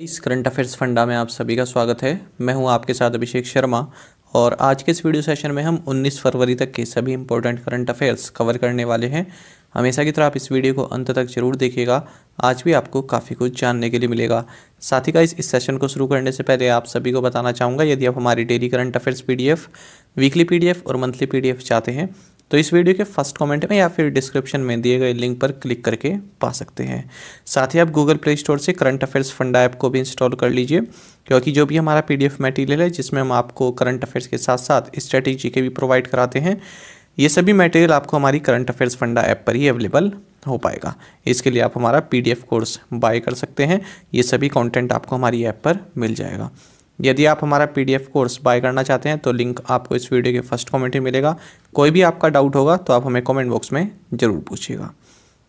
इस current affairs funda में आप सभी का स्वागत है मैं हूं आपके साथ अभिषेक शर्मा और आज के इस वीडियो सेशन में हम 19 फरवरी तक के सभी इंपॉर्टेंट करंट अफेयर्स कवर करने वाले हैं हमेशा की तरह आप इस वीडियो को अंत तक जरूर देखिएगा आज भी आपको काफ़ी कुछ जानने के लिए मिलेगा साथ ही का इस, सेशन को शुरू करने से पहले आप सभी को बताना चाहूँगा यदि आप हमारी daily current affairs P weekly P और मंथली पी चाहते हैं तो इस वीडियो के फर्स्ट कमेंट में या फिर डिस्क्रिप्शन में दिए गए लिंक पर क्लिक करके पा सकते हैं साथ ही आप गूगल प्ले स्टोर से करंट अफेयर्स फंड ऐप को भी इंस्टॉल कर लीजिए क्योंकि जो भी हमारा पीडीएफ मटेरियल है जिसमें हम आपको करंट अफेयर्स के साथ साथ स्ट्रेटेजी के भी प्रोवाइड कराते हैं ये सभी मटेरियल आपको हमारी करंट अफेयर्स फंडा ऐप पर ही अवेलेबल हो पाएगा इसके लिए आप हमारा पी कोर्स बाय कर सकते हैं ये सभी कॉन्टेंट आपको हमारी ऐप पर मिल जाएगा यदि आप हमारा पीडीएफ कोर्स बाय करना चाहते हैं तो लिंक आपको इस वीडियो के फर्स्ट कमेंट में मिलेगा कोई भी आपका डाउट होगा तो आप हमें कमेंट बॉक्स में ज़रूर पूछिएगा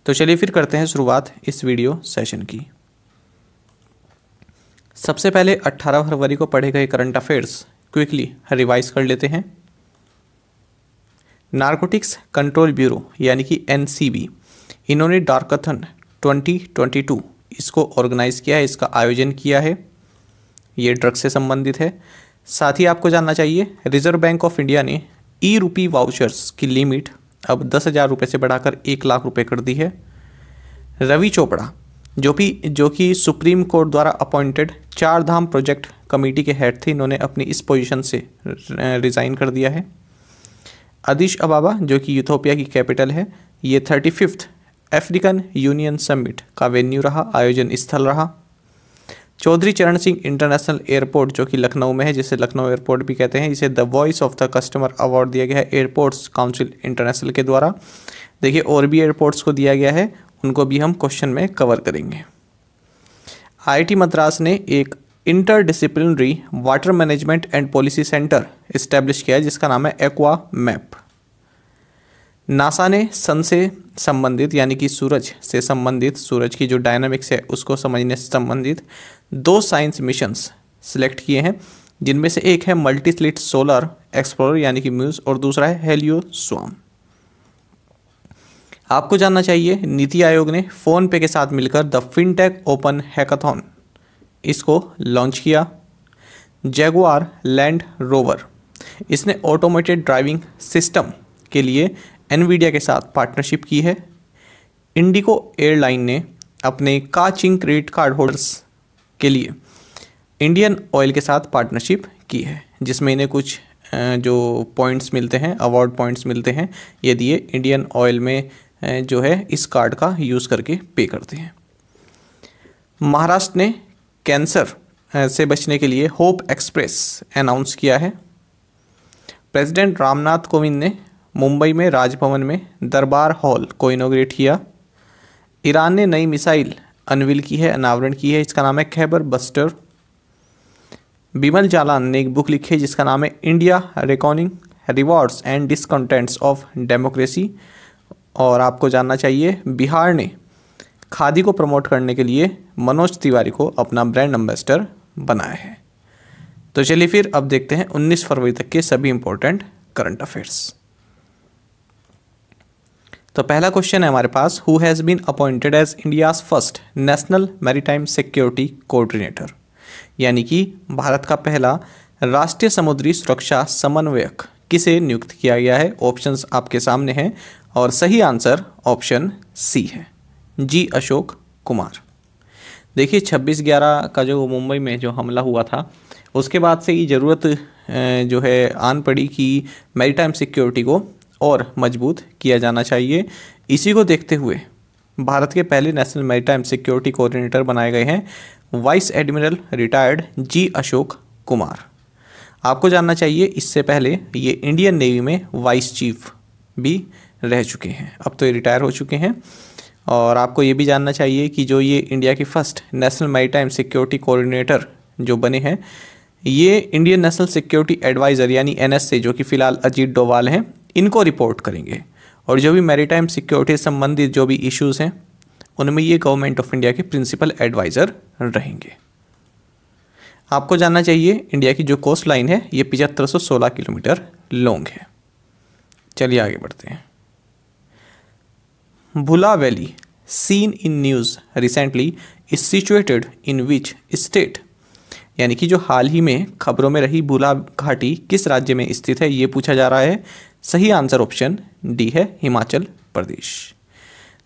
तो चलिए फिर करते हैं शुरुआत इस वीडियो सेशन की सबसे पहले 18 फरवरी को पढ़े गए करंट अफेयर्स क्विकली रिवाइज कर लेते हैं नारकोटिक्स कंट्रोल ब्यूरो यानी कि एन इन्होंने डार्कथन 2022 इसको ऑर्गेनाइज़ किया है इसका आयोजन किया है ये ड्रग से संबंधित है साथ ही आपको जानना चाहिए रिजर्व बैंक ऑफ इंडिया ने ई रूपी वाउचर्स की लिमिट अब दस हज़ार रुपये से बढ़ाकर एक लाख रुपये कर दी है रवि चोपड़ा जो भी जो कि सुप्रीम कोर्ट द्वारा appointed Char Dham project committee के हेड थे इन्होंने अपनी इस पोजीशन से रिज़ाइन कर दिया है अदिश अबाबा जो कि यूथोपिया की कैपिटल है ये thirty fifth African Union summit का वेन्यू रहा आयोजन स्थल रहा चौधरी चरण सिंह इंटरनेशनल एयरपोर्ट जो कि लखनऊ में है जिसे लखनऊ एयरपोर्ट भी कहते हैं इसे the voice of the customer award दिया गया है एयरपोर्ट्स काउंसिल इंटरनेशनल के द्वारा देखिए और भी एयरपोर्ट्स को दिया गया है उनको भी हम क्वेश्चन में कवर करेंगे आई मद्रास ने एक inter disciplinary water management and policy centre establish किया है जिसका नाम है एक्वा मैप नासा ने सन से संबंधित यानी कि सूरज से संबंधित सूरज की जो डायनामिक्स है उसको समझने से संबंधित दो साइंस मिशंस सिलेक्ट किए हैं जिनमें से एक है मल्टी स्लिट सोलर एक्सप्लोरर यानी कि म्यूज और दूसरा है हेलियो स्वाम आपको जानना चाहिए नीति आयोग ने फोन पे के साथ मिलकर द फिनटेक ओपन हैकाथॉन इसको लॉन्च किया जैगुआर लैंड रोवर इसने ऑटोमेटेड ड्राइविंग सिस्टम के लिए एनवीडिया के साथ पार्टनरशिप की है इंडिको एयरलाइन ने अपने काचिंग क्रेडिट कार्ड होल्डर्स के लिए इंडियन ऑयल के साथ पार्टनरशिप की है जिसमें इन्हें कुछ जो पॉइंट्स मिलते हैं अवार्ड पॉइंट्स मिलते हैं ये दिए इंडियन ऑयल में जो है इस कार्ड का यूज़ करके पे करते हैं महाराष्ट्र ने कैंसर से बचने के लिए होप एक्सप्रेस अनाउंस किया है प्रेसिडेंट रामनाथ कोविंद ने मुंबई में राजभवन में दरबार हॉल को इनोग्रेट किया ईरान ने नई मिसाइल अनविल की है अनावरण की है इसका नाम है खैबर बस्टर बिमल जालान ने एक बुक लिखी है जिसका नाम है India reckoning rewards and discontents of democracy और आपको जानना चाहिए बिहार ने खादी को प्रमोट करने के लिए मनोज तिवारी को अपना ब्रांड एम्बेसडर बनाया है तो चलिए फिर अब देखते हैं 19 फरवरी तक के सभी इंपॉर्टेंट करंट अफेयर्स तो पहला क्वेश्चन है हमारे पास who has been appointed as India's first national maritime security coordinator यानी कि भारत का पहला राष्ट्रीय समुद्री सुरक्षा समन्वयक किसे नियुक्त किया गया है ऑप्शंस आपके सामने हैं और सही आंसर ऑप्शन सी है जी अशोक कुमार देखिए छब्बीस ग्यारह का जो मुंबई में जो हमला हुआ था उसके बाद से ये ज़रूरत जो है आन पड़ी कि मैरीटाइम सिक्योरिटी को और मजबूत किया जाना चाहिए इसी को देखते हुए भारत के पहले नेशनल मेरीटाइम सिक्योरिटी कोऑर्डिनेटर बनाए गए हैं vice admiral retired G Ashok Kumar आपको जानना चाहिए इससे पहले ये इंडियन नेवी में वाइस चीफ भी रह चुके हैं अब तो ये रिटायर हो चुके हैं और आपको ये भी जानना चाहिए कि जो ये इंडिया के first national maritime security coordinator जो बने हैं ये इंडियन नेशनल सिक्योरिटी एडवाइज़र यानी एनएसए जो कि फ़िलहाल अजीत डोवाल हैं इनको रिपोर्ट करेंगे और जो भी मैरीटाइम सिक्योरिटी संबंधित जो भी इश्यूज़ हैं उनमें ये गवर्नमेंट ऑफ इंडिया के प्रिंसिपल एडवाइज़र रहेंगे आपको जानना चाहिए इंडिया की जो कोस्ट लाइन है ये पिचहत्तर सौ सोलह किलोमीटर लॉन्ग है चलिए आगे बढ़ते हैं Bhula valley seen in news recently is situated in which state यानी कि जो हाल ही में खबरों में रही भुला घाटी किस राज्य में स्थित है ये पूछा जा रहा है सही आंसर ऑप्शन डी है हिमाचल प्रदेश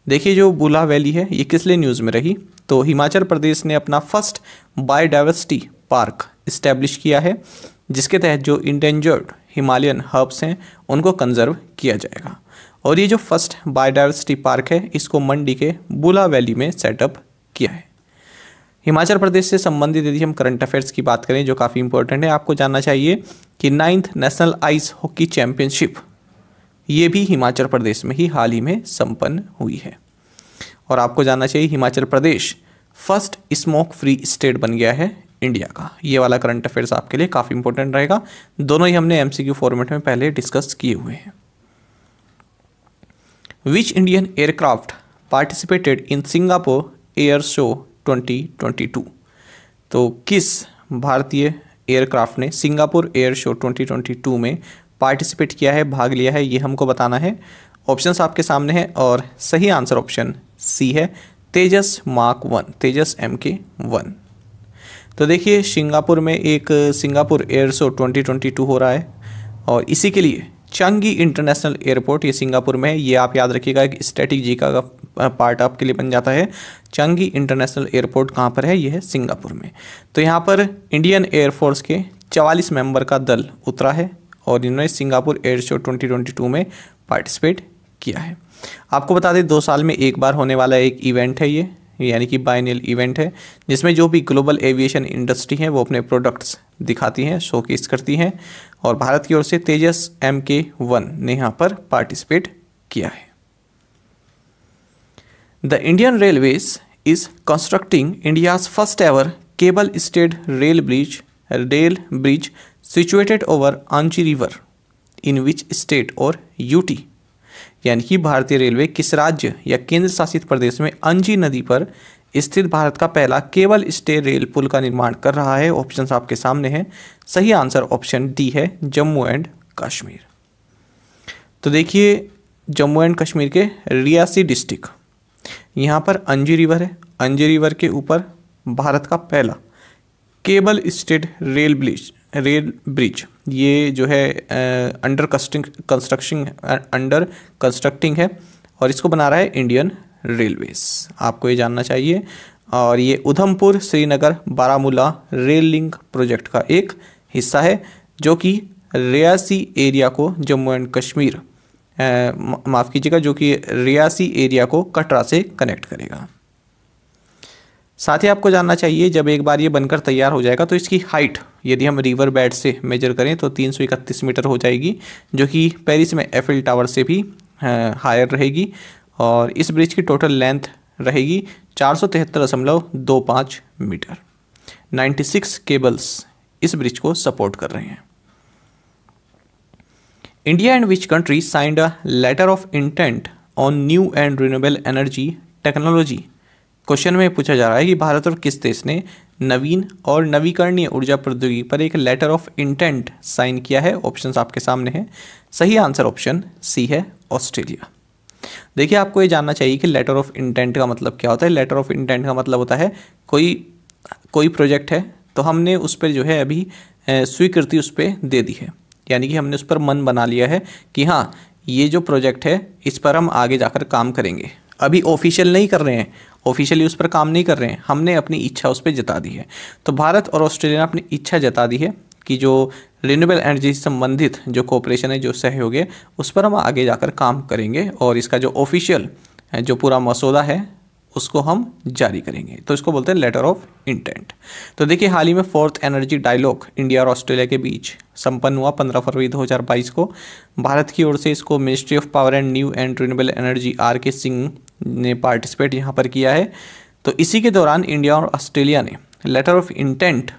देखिए जो बुला वैली है ये किस लिए न्यूज़ में रही तो हिमाचल प्रदेश ने अपना फर्स्ट बायोडाइवर्सिटी पार्क इस्टेब्लिश किया है जिसके तहत जो इंडेंजर्ड हिमालयन हर्ब्स हैं उनको कंजर्व किया जाएगा और ये जो फर्स्ट बायोडाइवर्सिटी पार्क है इसको मंडी के बुला वैली में सेटअप किया है हिमाचल प्रदेश से संबंधित यदि हम करंट अफेयर्स की बात करें जो काफ़ी इंपॉर्टेंट है आपको जानना चाहिए कि ninth national ice hockey championship ये भी हिमाचल प्रदेश में ही हाल ही में संपन्न हुई है और आपको जानना चाहिए Himachal Pradesh first smoke free state बन गया है इंडिया का ये वाला करंट अफेयर्स आपके लिए काफ़ी इंपॉर्टेंट रहेगा दोनों ही हमने एमसीक्यू फॉर्मेट में पहले डिस्कस किए हुए हैं which Indian aircraft participated in Singapore air show 2022 तो किस भारतीय एयरक्राफ्ट ने सिंगापुर एयर शो 2022 में पार्टिसिपेट किया है भाग लिया है ये हमको बताना है ऑप्शंस आपके सामने हैं और सही आंसर ऑप्शन सी है Tejas mark one Tejas M K one तो देखिए सिंगापुर में एक सिंगापुर एयर शो 2022 हो रहा है और इसी के लिए चंगी इंटरनेशनल एयरपोर्ट ये सिंगापुर में है ये आप याद रखिएगा एक स्ट्रेटेजी का पार्ट आपके लिए बन जाता है चंगी इंटरनेशनल एयरपोर्ट कहाँ पर है ये है सिंगापुर में तो यहाँ पर इंडियन एयरफोर्स के चवालीस मेंबर का दल उतरा है और इन्होंने सिंगापुर एयर शो 2022 में पार्टिसिपेट किया है आपको बता दें दो साल में एक बार होने वाला एक इवेंट है ये यानी कि बाइनल इवेंट है जिसमें जो भी ग्लोबल एविएशन इंडस्ट्री है वो अपने प्रोडक्ट्स दिखाती हैं शोकेस करती हैं और भारत की ओर से तेजस एम के वन ने यहाँ पर पार्टिसिपेट किया है the Indian railways is constructing India's first ever cable stayed rail bridge rail bridge situated over Anji river in which state और यूटी यानी कि भारतीय रेलवे किस राज्य या केंद्र शासित प्रदेश में अंजी नदी पर स्थित भारत का पहला केवल स्टे रेल पुल का निर्माण कर रहा है ऑप्शन आपके सामने हैं सही आंसर ऑप्शन डी है जम्मू एंड कश्मीर तो देखिए जम्मू एंड कश्मीर के रियासी डिस्ट्रिक्ट यहाँ पर अंजी रिवर है अंजी रिवर के ऊपर भारत का पहला cable stayed rail bridge rail bridge ये जो है अंडर कंस्ट्रक्शन अंडर कंस्ट्रक्टिंग है और इसको बना रहा है इंडियन रेलवेज आपको ये जानना चाहिए और ये Udhampur Srinagar Baramulla rail link project का एक हिस्सा है जो कि रियासी एरिया को जम्मू एंड कश्मीर माफ़ कीजिएगा जो कि रियासी एरिया को कटरा से कनेक्ट करेगा साथ ही आपको जानना चाहिए जब एक बार ये बनकर तैयार हो जाएगा तो इसकी हाइट यदि हम रिवर बेड से मेजर करें तो तीन मीटर हो जाएगी जो कि पेरिस में एफिल टावर से भी हायर रहेगी और इस ब्रिज की टोटल लेंथ रहेगी चार मीटर 96 केबल्स इस ब्रिज को सपोर्ट कर रहे हैं India and which country signed a letter of intent on new and renewable energy technology question में पूछा जा रहा है कि भारत और किस देश ने नवीन और नवीकरणीय ऊर्जा प्रौद्योगिकी पर एक लेटर ऑफ इंटेंट साइन किया है ऑप्शन आपके सामने हैं सही आंसर ऑप्शन सी है ऑस्ट्रेलिया देखिए आपको ये जानना चाहिए कि लेटर ऑफ इंटेंट का मतलब क्या होता है लेटर ऑफ इंटेंट का मतलब होता है कोई कोई प्रोजेक्ट है तो हमने उस पर जो है अभी स्वीकृति उस पर दे दी है यानी कि हमने उस पर मन बना लिया है कि हाँ ये जो प्रोजेक्ट है इस पर हम आगे जाकर काम करेंगे अभी ऑफिशियल नहीं कर रहे हैं ऑफिशियली उस पर काम नहीं कर रहे हैं हमने अपनी इच्छा उस पर जता दी है तो भारत और ऑस्ट्रेलिया ने अपनी इच्छा जता दी है कि जो रिन्यूएबल एनर्जी से संबंधित जो कॉपरेशन है जो सहयोग है उस पर हम आगे जाकर काम करेंगे और इसका जो ऑफिशियल जो पूरा मसौदा है उसको हम जारी करेंगे तो इसको बोलते हैं लेटर ऑफ इंटेंट तो देखिए हाल ही में फोर्थ एनर्जी डायलॉग इंडिया और ऑस्ट्रेलिया के बीच संपन्न हुआ 15 फरवरी 2022 को भारत की ओर से इसको ministry of power and new and renewable energy R K Singh ने पार्टिसिपेट यहाँ पर किया है तो इसी के दौरान इंडिया और ऑस्ट्रेलिया ने लेटर ऑफ इंटेंट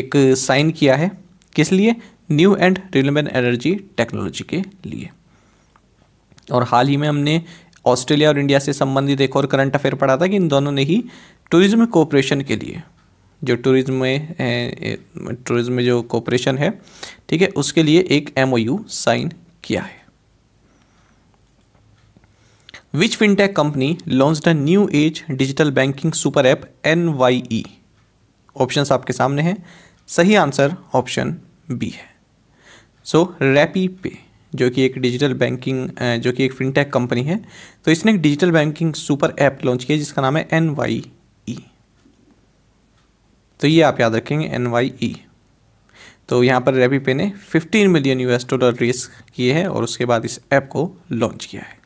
एक साइन किया है किस लिए new and renewable energy technology के लिए और हाल ही में हमने ऑस्ट्रेलिया और इंडिया से संबंधित एक और करंट अफेयर पढ़ा था कि इन दोनों ने ही टूरिज्म कोऑपरेशन के लिए जो टूरिज्म में टूरिज्म में जो कोऑपरेशन है ठीक है उसके लिए एक एमओयू साइन किया है Which fintech company launched a new age digital banking super app NYE? Options आपके सामने हैं सही आंसर ऑप्शन बी है सो रैपी पे जो कि एक डिजिटल बैंकिंग जो कि एक फिनटेक कंपनी है तो इसने एक digital banking super app launch किया जिसका नाम है एन वाई ई तो ये आप याद रखेंगे एन वाई ई तो यहाँ पर रैपी पे ने 15 मिलियन यूएस डॉलर रेस किए हैं और उसके बाद इस ऐप को लॉन्च किया है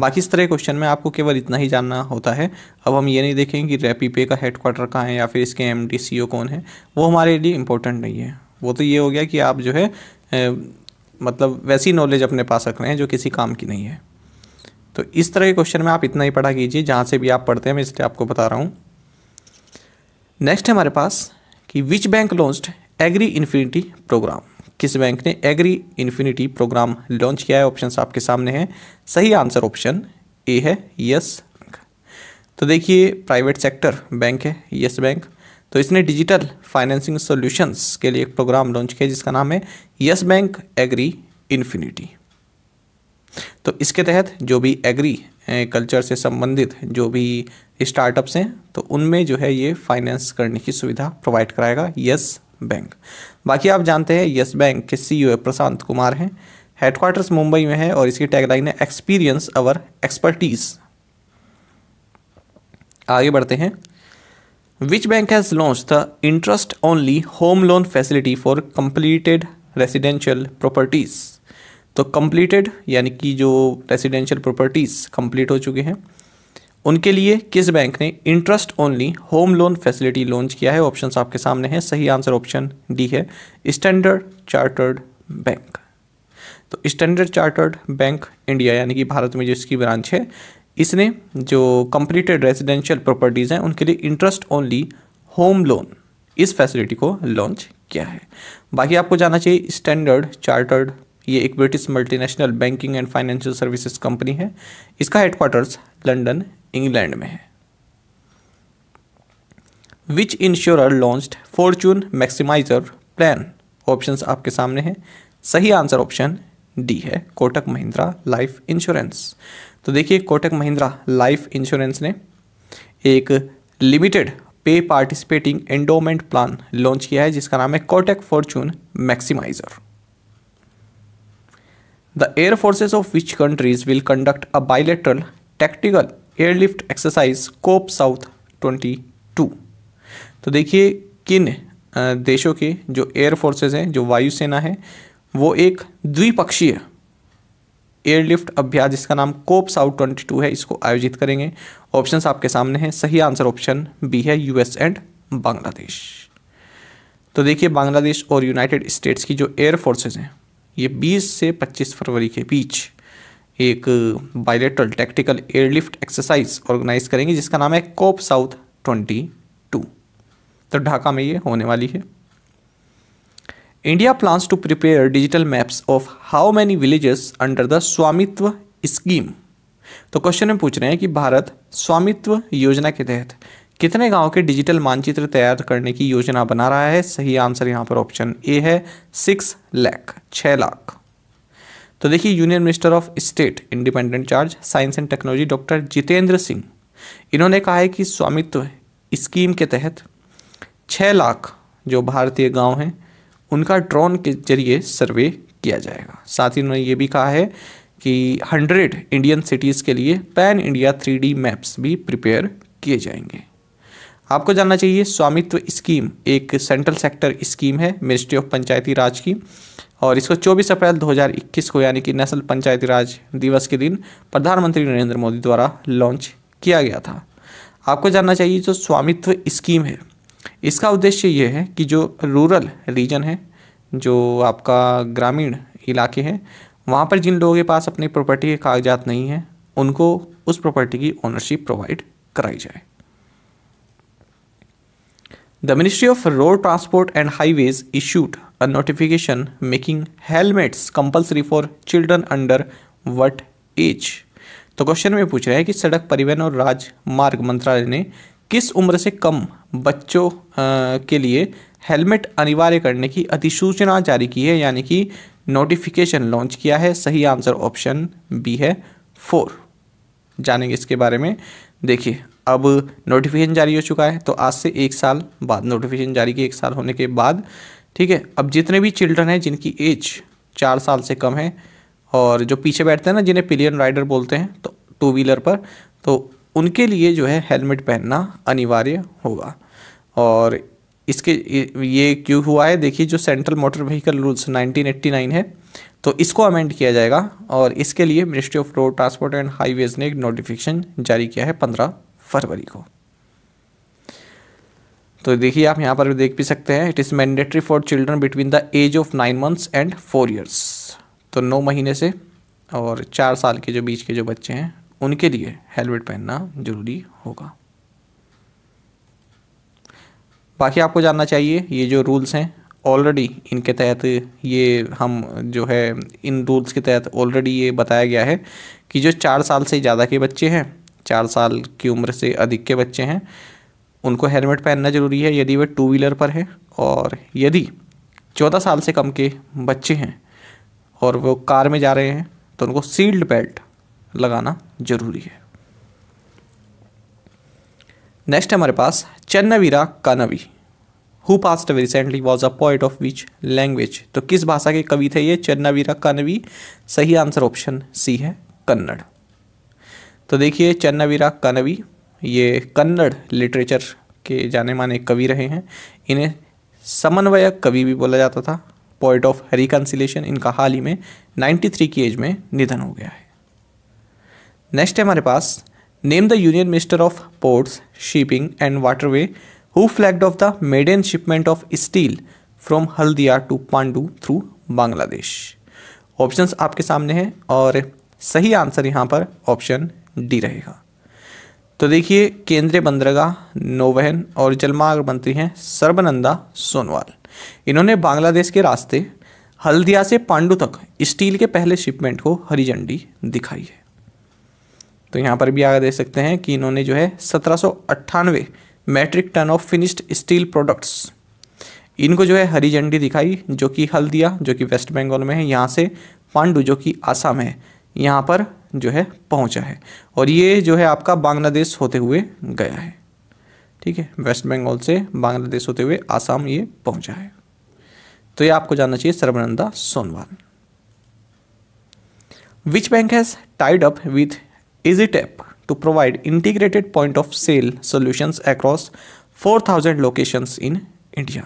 बाकी इस तरह क्वेश्चन में आपको केवल इतना ही जानना होता है अब हम ये नहीं देखेंगे कि रेपी पे का हेड क्वार्टर कहाँ है या फिर इसके एम डी e कौन है वो हमारे लिए इम्पोर्टेंट नहीं है वो तो ये हो गया कि आप जो है ए, मतलब वैसी नॉलेज अपने पास रख रहे हैं जो किसी काम की नहीं है तो इस तरह के क्वेश्चन में आप इतना ही पढ़ा कीजिए जहाँ से भी आप पढ़ते हैं मैं इसलिए आपको बता रहा हूँ नेक्स्ट है हमारे पास कि which bank launched agri infinity programme किस बैंक ने एग्री इन्फिनिटी प्रोग्राम लॉन्च किया है ऑप्शन आपके सामने हैं सही आंसर ऑप्शन ए है यस तो देखिए प्राइवेट सेक्टर बैंक है यस बैंक तो इसने डिजिटल फाइनेंसिंग सॉल्यूशंस के लिए एक प्रोग्राम लॉन्च किया जिसका नाम है यस बैंक एग्री इन्फिनिटी तो इसके तहत जो भी एग्री कल्चर से संबंधित जो भी स्टार्टअप्स हैं तो उनमें जो है ये फाइनेंस करने की सुविधा प्रोवाइड कराएगा यस बैंक बाकी आप जानते हैं यस बैंक के सी e प्रशांत कुमार हैं हेडक्वार्टर्स मुंबई में है और इसकी टैगलाइन है एक्सपीरियंस अवर एक्सपर्टीज आगे बढ़ते हैं which bank has launched the interest only home loan facility for completed residential properties तो कंप्लीटेड यानी कि जो रेसिडेंशियल प्रॉपर्टीज़ कंप्लीट हो चुके हैं उनके लिए किस बैंक ने interest only home loan facility launch किया है ऑप्शंस आपके सामने हैं सही आंसर ऑप्शन डी है स्टैंडर्ड चार्टर्ड बैंक तो स्टैंडर्ड चार्टर्ड बैंक इंडिया यानी कि भारत में जो इसकी ब्रांच है इसने जो कंप्लीटेड रेजिडेंशियल प्रॉपर्टीज़ हैं उनके लिए इंटरेस्ट ओनली होम लोन इस फैसिलिटी को लॉन्च किया है बाकी आपको जाना चाहिए स्टैंडर्ड चार्टर्ड ये एक British multinational banking and financial services company है इसका हेडक्वार्टर्स लंदन इंग्लैंड में है which insurer launched fortune maximiser plan options आपके सामने हैं सही आंसर ऑप्शन डी है कोटक महिंद्रा लाइफ इंश्योरेंस तो देखिए कोटक महिंद्रा लाइफ इंश्योरेंस ने एक लिमिटेड पे पार्टिसिपेटिंग एंडोमेंट प्लान लॉन्च किया है जिसका नाम है Kotak fortune maximiser The air forces of which countries will conduct a bilateral tactical airlift exercise Cope South 22 तो देखिए किन देशों के जो एयर फोर्सेस हैं जो वायुसेना है वो एक द्विपक्षीय एयरलिफ्ट अभ्यास जिसका नाम कोप साउथ 22 है इसको आयोजित करेंगे ऑप्शंस आपके सामने हैं सही आंसर ऑप्शन बी है यूएस एंड बांग्लादेश तो देखिए बांग्लादेश और यूनाइटेड स्टेट्स की जो एयर फोर्सेज हैं ये 20 से 25 फरवरी के बीच एक bilateral tactical airlift exercise organise करेंगे जिसका नाम है कोप साउथ 22 तो ढाका में ये होने वाली है India plans to prepare digital maps of how many villages under the Svamitva scheme तो क्वेश्चन में पूछ रहे हैं कि भारत स्वामित्व योजना के तहत कितने गाँव के डिजिटल मानचित्र तैयार करने की योजना बना रहा है सही आंसर यहाँ पर ऑप्शन ए है सिक्स लैख छः लाख तो देखिए union minister of state independent charge science and technology doctor Jitendra Singh इन्होंने कहा है कि स्वामित्व स्कीम के तहत छः लाख जो भारतीय गांव हैं उनका ड्रोन के जरिए सर्वे किया जाएगा साथ ही उन्होंने ये भी कहा है कि हंड्रेड इंडियन सिटीज़ के लिए पैन इंडिया थ्री मैप्स भी प्रिपेयर किए जाएंगे आपको जानना चाहिए स्वामित्व स्कीम एक सेंट्रल सेक्टर स्कीम है मिनिस्ट्री ऑफ पंचायती राज की और इसको 24 अप्रैल 2021 को यानी कि नेशनल पंचायती राज दिवस के दिन प्रधानमंत्री नरेंद्र मोदी द्वारा लॉन्च किया गया था आपको जानना चाहिए जो स्वामित्व स्कीम है इसका उद्देश्य ये है कि जो रूरल रीजन है जो आपका ग्रामीण इलाके हैं वहाँ पर जिन लोगों के पास अपनी प्रॉपर्टी के कागजात नहीं हैं उनको उस प्रॉपर्टी की ओनरशिप प्रोवाइड कराई जाए The Ministry of Road Transport and Highways issued a notification making helmets compulsory for children under what age? तो क्वेश्चन में पूछ रहा है कि सड़क परिवहन और राजमार्ग मंत्रालय ने किस उम्र से कम बच्चों के लिए हेलमेट अनिवार्य करने की अधिसूचना जारी की है यानी कि नोटिफिकेशन लॉन्च किया है सही आंसर ऑप्शन बी है फोर जानेंगे इसके बारे में देखिए अब नोटिफिकेशन जारी हो चुका है तो आज से एक साल बाद नोटिफिकेशन जारी के एक साल होने के बाद ठीक है अब जितने भी चिल्ड्रन हैं जिनकी एज चार साल से कम है और जो पीछे बैठते हैं ना जिन्हें पिलियन राइडर बोलते हैं तो टू व्हीलर पर तो उनके लिए जो है हेलमेट पहनना अनिवार्य होगा और इसके ये क्यों हुआ है देखिए जो सेंट्रल मोटर व्हीकल रूल्स 1989 है तो इसको अमेंड किया जाएगा और इसके लिए ministry of road transport and highways ने एक नोटिफिकेशन जारी किया है पंद्रह फरवरी को तो देखिए आप यहाँ पर भी देख भी सकते हैं it is mandatory for children between the age of nine months and four years तो नौ महीने से और चार साल के जो बीच के जो बच्चे हैं उनके लिए हेलमेट पहनना ज़रूरी होगा बाकी आपको जानना चाहिए ये जो रूल्स हैं ऑलरेडी इनके तहत ये हम जो है इन रूल्स के तहत ऑलरेडी ये बताया गया है कि जो चार साल से ज़्यादा के बच्चे हैं चार साल की उम्र से अधिक के बच्चे हैं उनको हेलमेट पहनना ज़रूरी है यदि वे टू व्हीलर पर हैं और यदि चौदह साल से कम के बच्चे हैं और वो कार में जा रहे हैं तो उनको सील्ड बेल्ट लगाना ज़रूरी है नेक्स्ट हमारे पास Channaveera Kanavi who passed recently was a point of which language तो किस भाषा के कवि थे ये चन्नावीरा कानवी सही आंसर ऑप्शन सी है कन्नड़ तो देखिए चन्नवीरा कानवी ये कन्नड़ लिटरेचर के जाने माने कवि रहे हैं इन्हें समन्वयक कवि भी बोला जाता था पॉइंट ऑफ रिकन्सिलेशन इनका हाल ही में 93 की एज में निधन हो गया है नेक्स्ट है हमारे पास name the union minister of ports shipping and waterway who flagged off the an shipment of steel from Haldia to Pandu through Bangladesh options आपके सामने हैं और सही आंसर यहाँ पर ऑप्शन डी रहेगा तो देखिए केंद्रीय बंदरगाह नौवहन और जलमार्ग मंत्री हैं सर्बनंदा सोनवाल इन्होंने बांग्लादेश के रास्ते हल्दिया से पांडु तक स्टील के पहले शिपमेंट को हरी झंडी दिखाई है तो यहाँ पर भी आगे देख सकते हैं कि इन्होंने जो है सत्रह metric ton of finished steel products इनको जो है हरी झंडी दिखाई जो कि हल्दिया जो कि वेस्ट बंगाल में है यहाँ से पांडु जो कि आसाम है यहाँ पर जो है पहुँचा है और ये जो है आपका बांग्लादेश होते हुए गया है ठीक है वेस्ट बंगाल से बांग्लादेश होते हुए आसाम ये पहुँचा है तो ये आपको जानना चाहिए Sarbananda Sonowal which bank has tied up with easy tap provide integrated point of sale sale across four 4000 location in India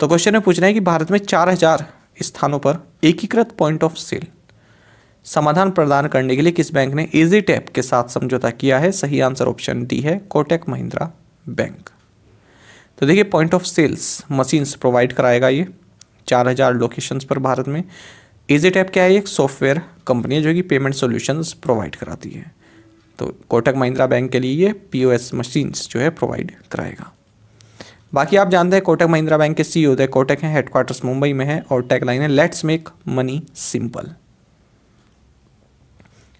तो क्वेश्चन में पूछना है कि भारत में 4000 स्थानों पर एकीकृत पॉइंट ऑफ सेल समाधान प्रदान करने के लिए किस बैंक ने इजी टैप के साथ समझौता किया है सही आंसर ऑप्शन डी है कोटेक महिंद्रा बैंक तो देखिए point of sales machines provide कराएगा ये चार हज़ार लोकेशंस पर भारत में इजी टैप क्या है एक सॉफ्टवेयर कंपनी है जो कि पेमेंट सॉल्यूशंस प्रोवाइड कराती है तो कोटक महिंद्रा बैंक के लिए ये पी मशीन्स जो है प्रोवाइड कराएगा बाकी आप जानते हैं कोटक महिंद्रा बैंक के सीईओ थे कोटक हैं हेडक्वार्टर्स मुंबई में है और टैगलाइन है लेट्स मेक मनी सिंपल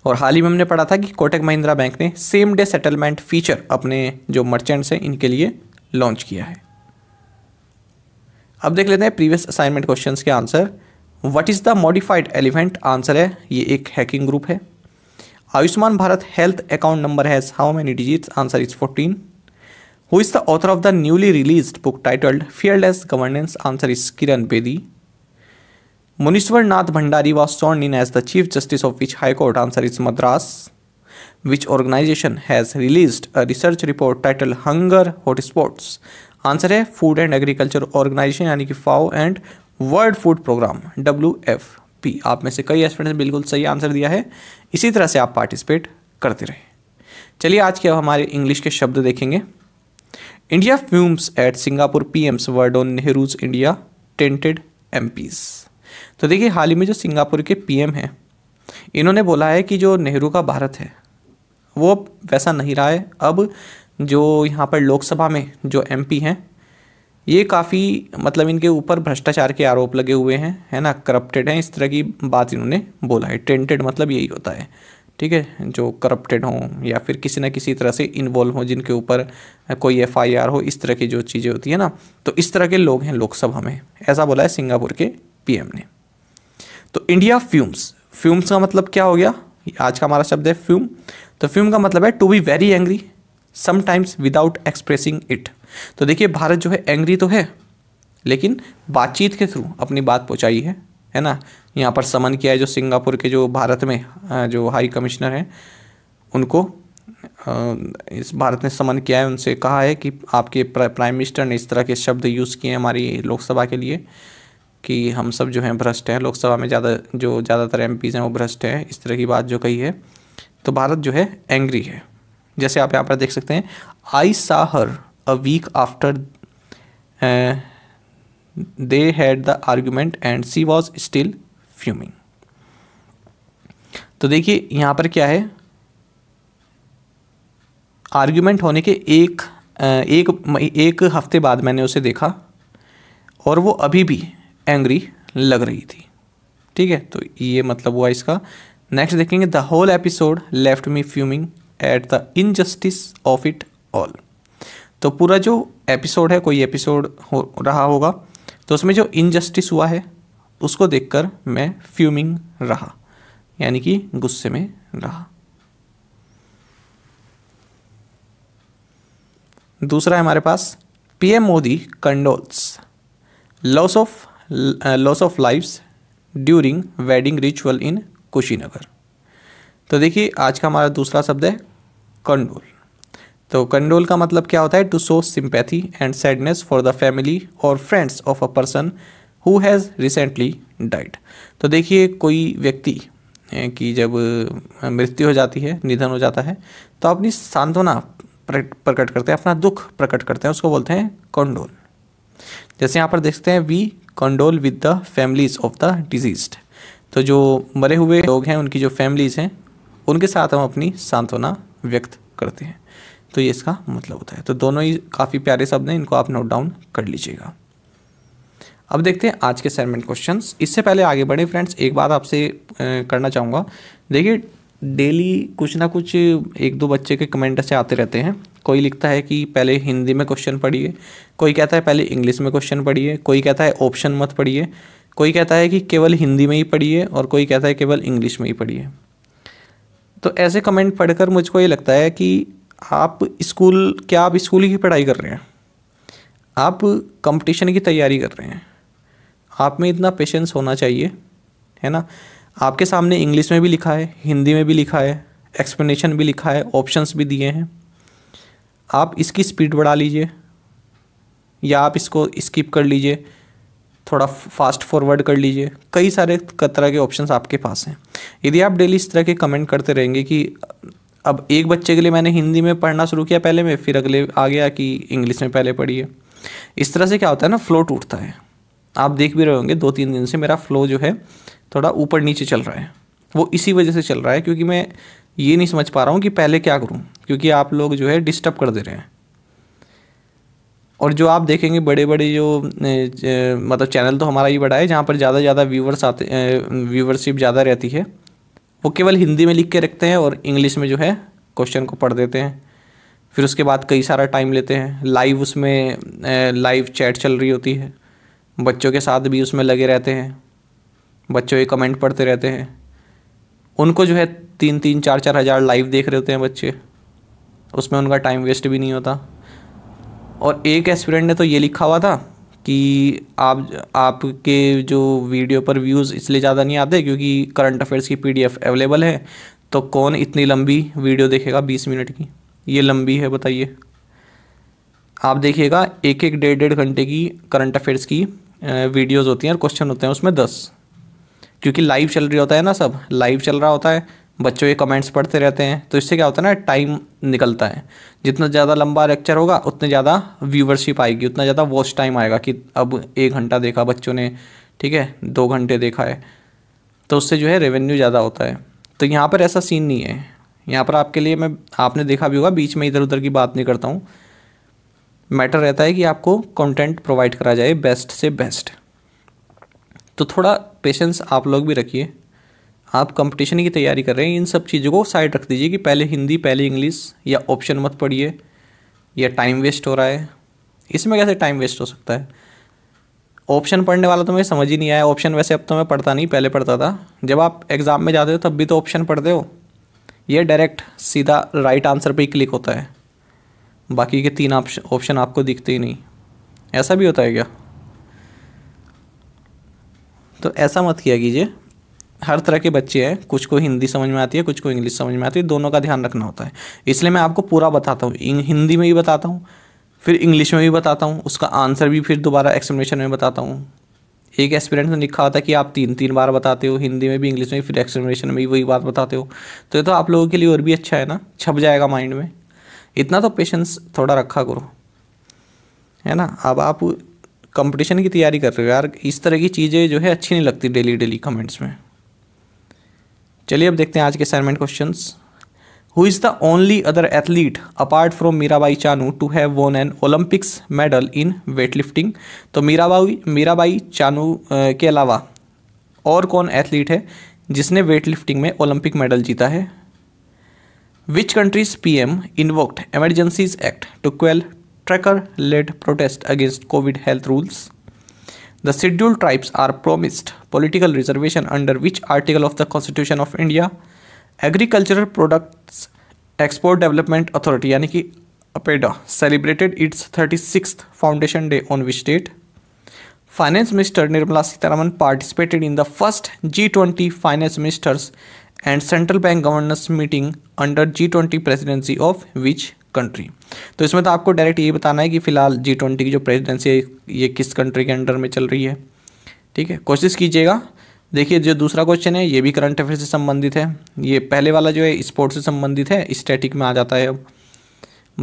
और हाल ही में हमने पढ़ा था कि कोटक महिंद्रा बैंक ने सेम डे सेटलमेंट फीचर अपने जो मर्चेंट्स हैं इनके लिए लॉन्च किया है अब देख लेते हैं प्रीवियस असाइनमेंट क्वेश्चन के answer what is the modified element answer है ये एक हैकिंग ग्रुप है Ayushman Bharat health account number has how many digits answer is fourteen who is the author of the newly release book titled fearless governance answer is Kiran Bedi Munishwar Nath Bhandari was sworn in as the Chief Justice of which High Court answer is Madras, which organization has released a research report titled Hunger Hotspots. Answer है food and agriculture organization यानी कि FAO and world food programme W F P आप में से कई students बिल्कुल सही answer दिया है इसी तरह से आप पार्टिसिपेट करते रहे चलिए आज के हमारे इंग्लिश के शब्द देखेंगे India fumes at Singapore PM's word on Nehru's India tainted MPs तो देखिए हाल ही में जो सिंगापुर के पीएम हैं इन्होंने बोला है कि जो नेहरू का भारत है वो अब वैसा नहीं रहा है अब जो यहाँ पर लोकसभा में जो एम हैं ये काफ़ी मतलब इनके ऊपर भ्रष्टाचार के आरोप लगे हुए हैं है ना करप्टेड हैं इस तरह की बात इन्होंने बोला है टेंटेड मतलब यही होता है ठीक है जो करप्टेड हों या फिर किसी ना किसी तरह से इन्वॉल्व हों जिनके ऊपर कोई एफआईआर हो इस तरह की जो चीज़ें होती है ना तो इस तरह के लोग हैं लोकसभा में ऐसा बोला है सिंगापुर के पीएम ने तो इंडिया फ्यूम्स फ्यूम्स का मतलब क्या हो गया आज का हमारा शब्द है फ्यूम तो फ्यूम का मतलब है to be very angry sometimes without expressing it तो देखिए भारत जो है एंग्री तो है लेकिन बातचीत के थ्रू अपनी बात पहुँचाई है है ना यहाँ पर समन किया है जो सिंगापुर के जो भारत में जो हाई कमिश्नर हैं उनको इस भारत ने समन किया है उनसे कहा है कि आपके प्राइम मिनिस्टर ने इस तरह के शब्द यूज़ किए हैं हमारी लोकसभा के लिए कि हम सब जो हैं भ्रष्ट हैं लोकसभा में ज़्यादा जो ज़्यादातर एम हैं वो भ्रष्ट हैं इस तरह की बात जो कही है तो भारत जो है एंग्री है जैसे आप यहाँ पर देख सकते हैं I saw her a week after they had the argument and she was still fuming तो देखिए यहाँ पर क्या है आर्ग्यूमेंट होने के एक एक एक हफ्ते बाद मैंने उसे देखा और वो अभी भी एंग्री लग रही थी ठीक है तो ये मतलब हुआ इसका नेक्स्ट देखेंगे the whole episode left me fuming at the injustice of it all तो पूरा जो एपिसोड है कोई एपिसोड हो रहा होगा तो उसमें जो इनजस्टिस हुआ है उसको देखकर मैं फ्यूमिंग रहा यानी कि गुस्से में रहा दूसरा है हमारे पास PM Modi condoles loss of loss of lifes during wedding ritual in Kushinagar तो देखिए आज का हमारा दूसरा शब्द है कंडोल तो कंडोल का मतलब क्या होता है to show sympathy and sadness for the family और friends of a person who has recently died तो देखिए कोई व्यक्ति कि जब मृत्यु हो जाती है निधन हो जाता है तो अपनी सांत्वना प्रकट करते हैं अपना दुख प्रकट करते हैं उसको बोलते हैं कंडोल जैसे यहाँ पर देखते हैं we condole with the families of the deceased तो जो मरे हुए लोग हैं उनकी जो फैमिलीज़ हैं उनके साथ हम अपनी सांत्वना व्यक्त करते हैं तो ये इसका मतलब होता है तो दोनों ही काफ़ी प्यारे शब्द हैं इनको आप नोट डाउन कर लीजिएगा अब देखते हैं आज के सेगमेंट क्वेश्चंस इससे पहले आगे बढ़े फ्रेंड्स एक बात आपसे करना चाहूँगा देखिए डेली कुछ ना कुछ एक दो बच्चे के कमेंट ऐसे आते रहते हैं कोई लिखता है कि पहले हिंदी में क्वेश्चन पढ़िए कोई कहता है पहले इंग्लिश में क्वेश्चन पढ़िए कोई कहता है ऑप्शन मत पढ़िए कोई कहता है कि केवल हिंदी में ही पढ़िए और कोई कहता है केवल इंग्लिश में ही पढ़िए तो ऐसे कमेंट पढ़कर मुझको ये लगता है कि आप स्कूल क्या आप स्कूल की पढ़ाई कर रहे हैं आप कंपटीशन की तैयारी कर रहे हैं आप में इतना पेशेंस होना चाहिए है ना आपके सामने इंग्लिश में भी लिखा है हिंदी में भी लिखा है एक्सप्लेनेशन भी लिखा है ऑप्शंस भी दिए हैं आप इसकी स्पीड बढ़ा लीजिए या आप इसको स्किप कर लीजिए थोड़ा फास्ट फॉरवर्ड कर लीजिए कई सारे तरह के ऑप्शंस आपके पास हैं यदि आप डेली इस तरह के कमेंट करते रहेंगे कि अब एक बच्चे के लिए मैंने हिंदी में पढ़ना शुरू किया पहले में फिर अगले आ गया कि इंग्लिश में पहले पढ़िए इस तरह से क्या होता है ना फ्लो टूटता है आप देख भी रहे होंगे दो तीन दिन से मेरा फ्लो जो है थोड़ा ऊपर नीचे चल रहा है वो इसी वजह से चल रहा है क्योंकि मैं ये नहीं समझ पा रहा हूँ कि पहले क्या करूँ क्योंकि आप लोग जो है डिस्टर्ब कर दे रहे हैं और जो आप देखेंगे बड़े बड़े जो मतलब चैनल तो हमारा ही बड़ा है जहाँ पर ज़्यादा ज़्यादा व्यूवर्स आते व्यूवरशिप ज़्यादा रहती है वो केवल हिंदी में लिख के रखते हैं और इंग्लिश में जो है क्वेश्चन को पढ़ देते हैं फिर उसके बाद कई सारा टाइम लेते हैं लाइव उसमें लाइव चैट चल रही होती है बच्चों के साथ भी उसमें लगे रहते हैं बच्चों के कमेंट पढ़ते रहते हैं उनको जो है तीन तीन चार चार हज़ार लाइव देख रहे होते हैं बच्चे उसमें उनका टाइम वेस्ट भी नहीं होता और एक एस्पिरेंट ने तो ये लिखा हुआ था कि आप आपके जो वीडियो पर व्यूज़ इसलिए ज़्यादा नहीं आते क्योंकि करंट अफेयर्स की पी अवेलेबल है तो कौन इतनी लंबी वीडियो देखेगा बीस मिनट की ये लंबी है बताइए आप देखिएगा एक एक डेढ़ डेढ़ घंटे की करंट अफेयर्स की वीडियोज़ होती हैं और क्वेश्चन होते हैं उसमें दस क्योंकि लाइव चल रही होता है ना सब लाइव चल रहा होता है बच्चों ये कमेंट्स पढ़ते रहते हैं तो इससे क्या होता है ना टाइम निकलता है जितना ज़्यादा लंबा लेक्चर होगा उतने ज़्यादा व्यूवरशिप आएगी उतना ज़्यादा वॉच टाइम आएगा कि अब एक घंटा देखा बच्चों ने ठीक है दो घंटे देखा है तो उससे जो है रेवेन्यू ज़्यादा होता है तो यहाँ पर ऐसा सीन नहीं है यहाँ पर आपके लिए मैं आपने देखा भी होगा बीच में इधर उधर की बात नहीं करता हूँ मैटर रहता है कि आपको कंटेंट प्रोवाइड करा जाए बेस्ट से बेस्ट तो थोड़ा पेशेंस आप लोग भी रखिए आप कंपटीशन की तैयारी कर रहे हैं इन सब चीज़ों को साइड रख दीजिए कि पहले हिंदी पहले इंग्लिश या ऑप्शन मत पढ़िए या टाइम वेस्ट हो रहा है इसमें कैसे टाइम वेस्ट हो सकता है ऑप्शन पढ़ने वाला तो मुझे समझ ही नहीं आया ऑप्शन वैसे अब तो मैं पढ़ता नहीं पहले पढ़ता था जब आप एग्ज़ाम में जाते हो तब भी तो ऑप्शन पढ़ते हो ये डायरेक्ट सीधा राइट आंसर पर ही क्लिक होता है बाकी के तीन ऑप्शन आपको दिखते ही नहीं ऐसा भी होता है क्या तो ऐसा मत किया कीजिए हर तरह के बच्चे हैं कुछ को हिंदी समझ में आती है कुछ को इंग्लिश समझ में आती है दोनों का ध्यान रखना होता है इसलिए मैं आपको पूरा बताता हूँ हिंदी में भी बताता हूँ फिर इंग्लिश में भी बताता हूँ उसका आंसर भी फिर दोबारा एक्सप्लेनेशन में बताता हूँ एक एक्सपीरियंस ने लिखा होता है कि आप तीन तीन बार बताते हो हिंदी में भी इंग्लिश में भी फिर एक्सप्लेनेशन में भी वही बात बताते हो तो ये तो आप लोगों के लिए और भी अच्छा है ना छप जाएगा माइंड में इतना तो पेशेंस थोड़ा रखा करो है ना अब आप कंपटीशन की तैयारी कर रहे हो यार इस तरह की चीज़ें जो है अच्छी नहीं लगती डेली डेली कमेंट्स में चलिए अब देखते हैं आज के assignment question who is the only other athlete apart from Mirabai Chanu to have won an Olympics medal in weight lifting तो मीराबाई मीराबाई चानू के अलावा और कौन एथलीट है जिसने वेट लिफ्टिंग में ओलंपिक मेडल जीता है which countries P M invoked emergencies act to quell trucker led protest against covid health rules The scheduled tribes are promised political reservation under which article of the Constitution of India? Agricultural Products Export Development Authority यानी APEDA, celebrated its 36th foundation day on which date? Finance Minister Nirmala minister participated in the first G20 Finance Ministers and central bank Governors meeting under G20 presidency of which country तो इसमें तो आपको direct ये बताना है कि फ़िलहाल G twenty की जो प्रेसिडेंसी है ये किस कंट्री के अंडर में चल रही है ठीक है कोशिश कीजिएगा देखिए जो दूसरा क्वेश्चन है ये भी करंट अफेयर से संबंधित है ये पहले वाला जो है स्पोर्ट्स से संबंधित है स्टैटिक में आ जाता है अब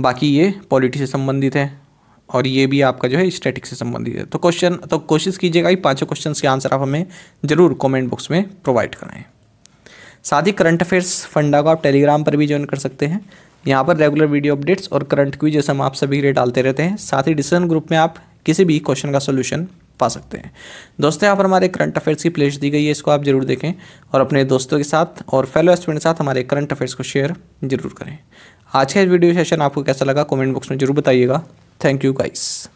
बाकी ये पॉलिटी से संबंधित है और ये भी आपका जो है स्टैटिक से संबंधित है तो क्वेश्चन तो कोशिश कीजिएगा कि पांचों क्वेश्चन के आंसर आप हमें ज़रूर कमेंट बॉक्स में प्रोवाइड कराएँ साथ ही करंट अफेयर्स फंडा को आप टेलीग्राम पर भी ज्वाइन कर सकते हैं यहाँ पर रेगुलर वीडियो अपडेट्स और करंट जैसे हम आप सभी के डालते रहते हैं साथ ही डिसीजन ग्रुप में आप किसी भी क्वेश्चन का सोल्यूशन पा सकते हैं दोस्तों यहाँ पर हमारे करंट अफेयर्स की प्लेस दी गई है इसको आप जरूर देखें और अपने दोस्तों के साथ और फेलो स्टूडेंट के साथ हमारे करंट अफेयर्स को शेयर जरूर करें आज का वीडियो सेशन आपको कैसा लगा कमेंट बॉक्स में जरूर बताइएगा थैंक यू गाइस